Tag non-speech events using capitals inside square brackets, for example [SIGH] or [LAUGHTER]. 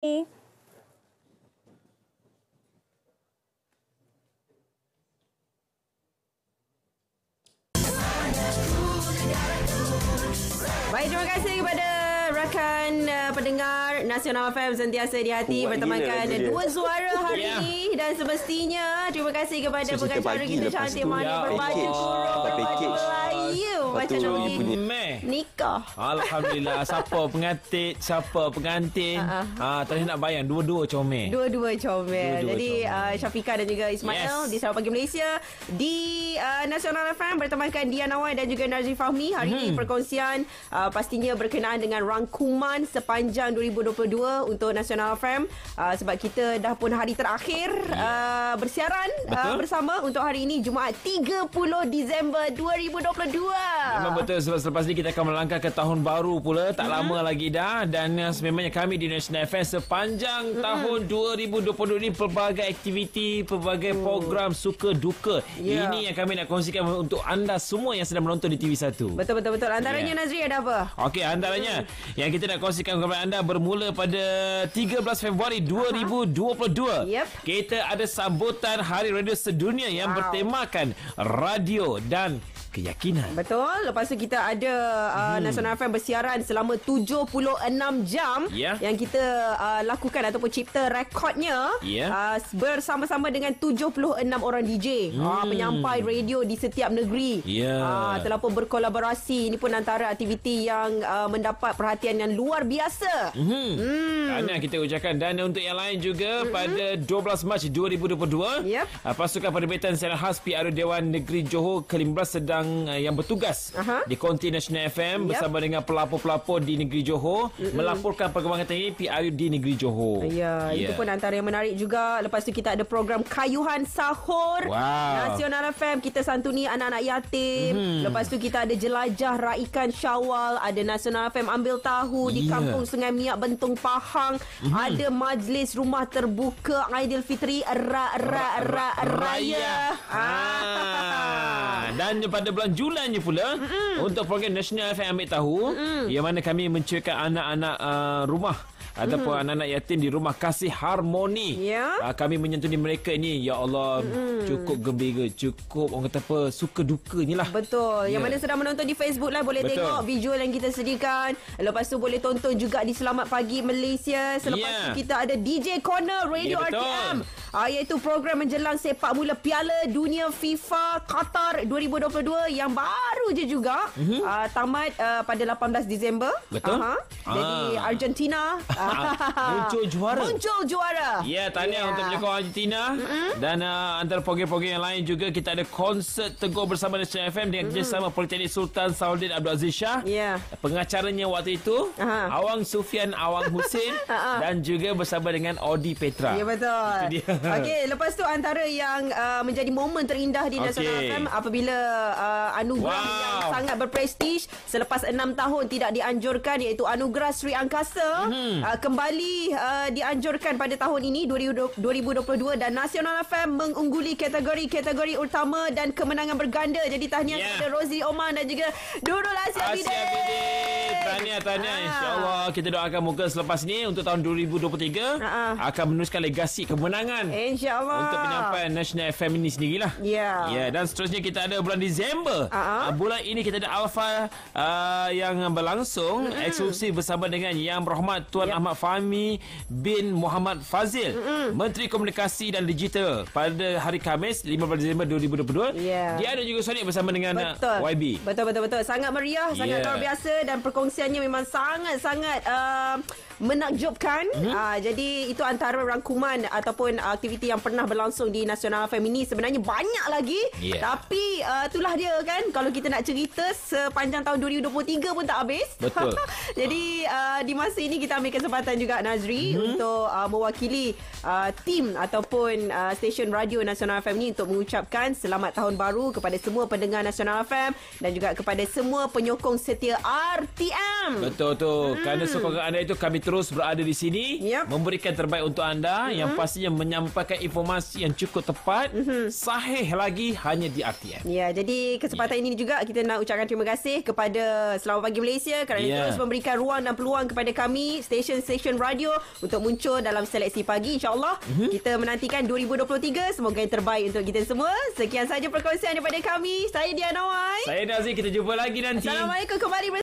Baik, terima kasih kepada rakan uh, pendengar Nasional FM sentiasa di hati oh, bertemankan dua dia. suara hari ya. ini dan semestinya terima kasih kepada so, pengacara kita cantik Mani ya berbaju Melayu macam nikah Alhamdulillah siapa pengatik siapa pengantin uh-huh. Ha, ha, ha. uh, ah, tak nak bayang dua-dua comel dua-dua comel jadi comel. Uh, Syafiqah dan juga Ismail yes. di Sabah Pagi Malaysia di uh, Nasional FM bertemankan Dian Awai dan juga Najib Fahmi hari hmm. ini perkongsian uh, pastinya berkenaan dengan rang rangkuman sepanjang 2022 untuk National FM uh, ah, sebab kita dah pun hari terakhir uh, bersiaran uh, bersama untuk hari ini Jumaat 30 Disember 2022. Memang betul sebab selepas ni kita akan melangkah ke tahun baru pula tak hmm. lama lagi dah dan uh, sememangnya kami di National FM sepanjang hmm. tahun 2022 ni pelbagai aktiviti, pelbagai hmm. program suka duka. Yeah. Ini yang kami nak kongsikan untuk anda semua yang sedang menonton di TV1. Betul betul betul. Antaranya yeah. Nazri ada apa? Okey, antaranya hmm yang kita nak kongsikan kepada anda bermula pada 13 Februari 2022. Uh-huh. Yep. Kita ada sambutan Hari Radio Sedunia yang wow. bertemakan radio dan keyakinan. Betul. Lepas tu kita ada uh, hmm. National FM bersiaran selama 76 jam yeah. yang kita uh, lakukan ataupun cipta rekodnya yeah. uh, bersama-sama dengan 76 orang DJ ah, hmm. uh, penyampai radio di setiap negeri. Yeah. Uh, ah, telah pun berkolaborasi. Ini pun antara aktiviti yang uh, mendapat perhatian yang luar biasa. Hmm. Hmm. kita ucapkan dan untuk yang lain juga hmm. pada 12 Mac 2022 yep. uh, pasukan perdebatan secara khas PRU Dewan Negeri Johor ke-15 sedang yang eh, yang bertugas Aha. di Konti National FM yep. bersama dengan pelapor-pelapor di negeri Johor Mm-mm. melaporkan perkembangan terkini PRU di negeri Johor. Ya, yeah, itu ya. pun antara yang menarik juga. Lepas tu kita ada program Kayuhan Sahur wow. Nasional FM kita santuni anak-anak yatim. Mm. Lepas tu kita ada jelajah raikan Syawal, ada Nasional FM ambil tahu yeah. di ya. Kampung Sungai Miak Bentong Pahang, mm. ada majlis rumah terbuka Aidilfitri ra ra ra raya. Ha. Dan pada pada bulan Julan je pula Mm-mm. untuk program National FM ambil tahu Mm-mm. yang mana kami mencerahkan anak-anak uh, rumah Ataupun mm-hmm. anak-anak yatim di rumah kasih harmoni. Yeah. Ya. Uh, kami menyentuni mereka ini. Ya Allah, mm-hmm. cukup gembira. Cukup, orang kata apa, suka duka ni lah. Betul. Yeah. Yang ya. mana sedang menonton di Facebook lah, boleh Betul. tengok visual yang kita sediakan. Lepas tu boleh tonton juga di Selamat Pagi Malaysia. Selepas yeah. tu kita ada DJ Corner ya, Radio yeah, RTM. Uh, iaitu program menjelang sepak mula Piala Dunia FIFA Qatar 2022 yang baru je juga mm-hmm. uh, tamat uh, pada 18 Disember. Betul. Uh-huh. Ah. Jadi Argentina uh, Muncul juara Muncul juara Ya yeah, tahniah yeah. untuk penyokong Argentina mm-hmm. Dan uh, antara program-program yang lain juga Kita ada konsert tegur bersama Nasional FM Dengan mm-hmm. kerjasama Politeknik Sultan Saudin Abdul Aziz Shah yeah. Pengacaranya waktu itu uh-huh. Awang Sufian Awang Husin uh-huh. [LAUGHS] Dan juga bersama dengan Audi Petra Ya yeah, betul [LAUGHS] Okey lepas tu antara yang uh, Menjadi momen terindah di Nasional okay. FM Apabila uh, anugerah wow. yang sangat berprestij Selepas enam tahun tidak dianjurkan Iaitu anugerah Sri Angkasa mm-hmm. uh, kembali uh, dianjurkan pada tahun ini 2022 dan Nasional FM mengungguli kategori-kategori utama dan kemenangan berganda. Jadi tahniah yeah. kepada Rosie Oman dan juga Nurul Asia Asia Bidin. Tahniah, tahniah. Ah. InsyaAllah kita doakan muka selepas ni untuk tahun 2023 ah. akan meneruskan legasi kemenangan. InsyaAllah. Untuk penyampaian National Feminist sendirilah. Ya. Yeah. yeah. dan seterusnya kita ada bulan Disember. Ah. ah bulan ini kita ada Alfa uh, ah, yang berlangsung mm-hmm. eksklusif bersama dengan Yang Berhormat Tuan yep. Ya. Ahmad Fahmi bin Muhammad Fazil, mm-hmm. Menteri Komunikasi dan Digital pada hari Khamis 15 Disember 2022. Yeah. Dia ada juga sonik bersama dengan ah, betul. YB. Betul, betul, betul. Sangat meriah, yeah. sangat ya. luar biasa dan perkongsian perkongsiannya memang sangat-sangat uh, menakjubkan. hmm Uh, jadi itu antara rangkuman ataupun uh, aktiviti yang pernah berlangsung di Nasional Feminis. Sebenarnya banyak lagi. Yeah. Tapi uh, itulah dia kan. Kalau kita nak cerita sepanjang tahun 2023 pun tak habis. Betul. [LAUGHS] jadi uh, di masa ini kita ambil kesempatan juga Nazri mm-hmm. untuk uh, mewakili uh, tim ataupun uh, stesen radio Nasional Feminis untuk mengucapkan selamat tahun baru kepada semua pendengar Nasional FM dan juga kepada semua penyokong setia RTM. Betul tu. Mm. Kerana hmm. sokongan anda itu kami terus berada di sini yep. memberikan terbaik untuk anda mm-hmm. yang pastinya menyampaikan informasi yang cukup tepat mm-hmm. sahih lagi hanya di RTM. Ya, yeah, jadi kesempatan yeah. ini juga kita nak ucapkan terima kasih kepada Selamat Pagi Malaysia kerana yeah. terus memberikan ruang dan peluang kepada kami stesen-stesen radio untuk muncul dalam seleksi pagi Insyaallah Mm-hmm. Kita menantikan 2023 semoga yang terbaik untuk kita semua. Sekian sahaja perkongsian daripada kami. Saya Diana Wai. Saya Nazi, kita jumpa lagi nanti. Assalamualaikum kembali